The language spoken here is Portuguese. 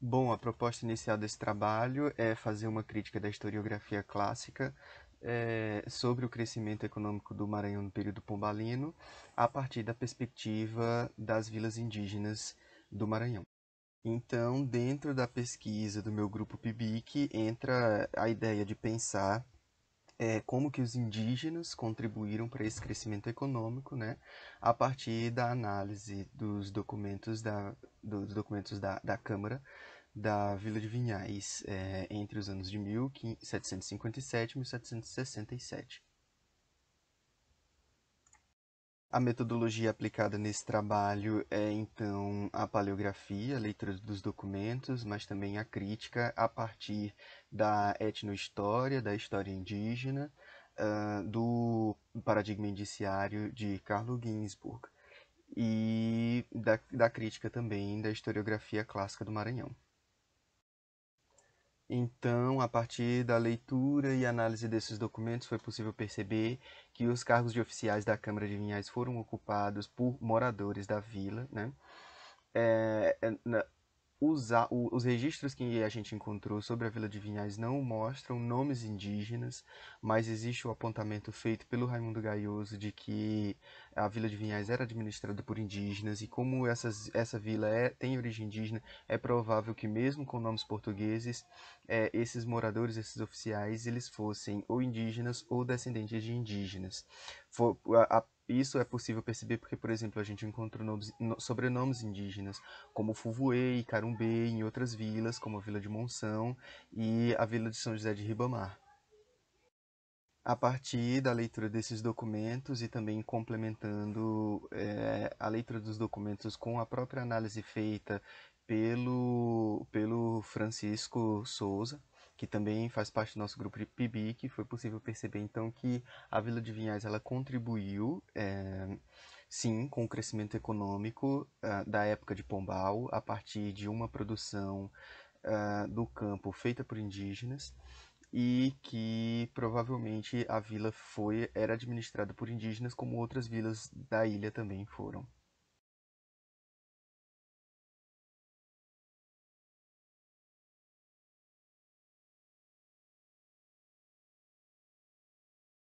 Bom, a proposta inicial desse trabalho é fazer uma crítica da historiografia clássica é, sobre o crescimento econômico do Maranhão no período pombalino, a partir da perspectiva das vilas indígenas do Maranhão. Então, dentro da pesquisa do meu grupo PIBIC, entra a ideia de pensar é, como que os indígenas contribuíram para esse crescimento econômico, né, a partir da análise dos documentos da, dos documentos da, da Câmara da Vila de Vinhais é, entre os anos de 1757 e 1767. A metodologia aplicada nesse trabalho é então a paleografia, a leitura dos documentos, mas também a crítica a partir da etnohistória, da história indígena, ah, do paradigma indiciário de Carlo Ginzburg e da, da crítica também da historiografia clássica do Maranhão. Então, a partir da leitura e análise desses documentos, foi possível perceber que os cargos de oficiais da Câmara de Vinhais foram ocupados por moradores da vila, né? É, é os, os registros que a gente encontrou sobre a Vila de Vinhais não mostram nomes indígenas, mas existe o apontamento feito pelo Raimundo Gaioso de que a Vila de Vinhais era administrada por indígenas e como essas, essa vila é, tem origem indígena, é provável que mesmo com nomes portugueses, é, esses moradores, esses oficiais, eles fossem ou indígenas ou descendentes de indígenas for, a, a, isso é possível perceber porque, por exemplo, a gente encontra nomes, no, sobrenomes indígenas, como Fuvuê e Carumbê, em outras vilas, como a Vila de Monção e a Vila de São José de Ribamar. A partir da leitura desses documentos e também complementando é, a leitura dos documentos com a própria análise feita pelo, pelo Francisco Souza, que também faz parte do nosso grupo de PIBIC, foi possível perceber então que a Vila de Vinhais ela contribuiu, é, sim, com o crescimento econômico uh, da época de Pombal, a partir de uma produção uh, do campo feita por indígenas e que provavelmente a vila foi era administrada por indígenas como outras vilas da ilha também foram.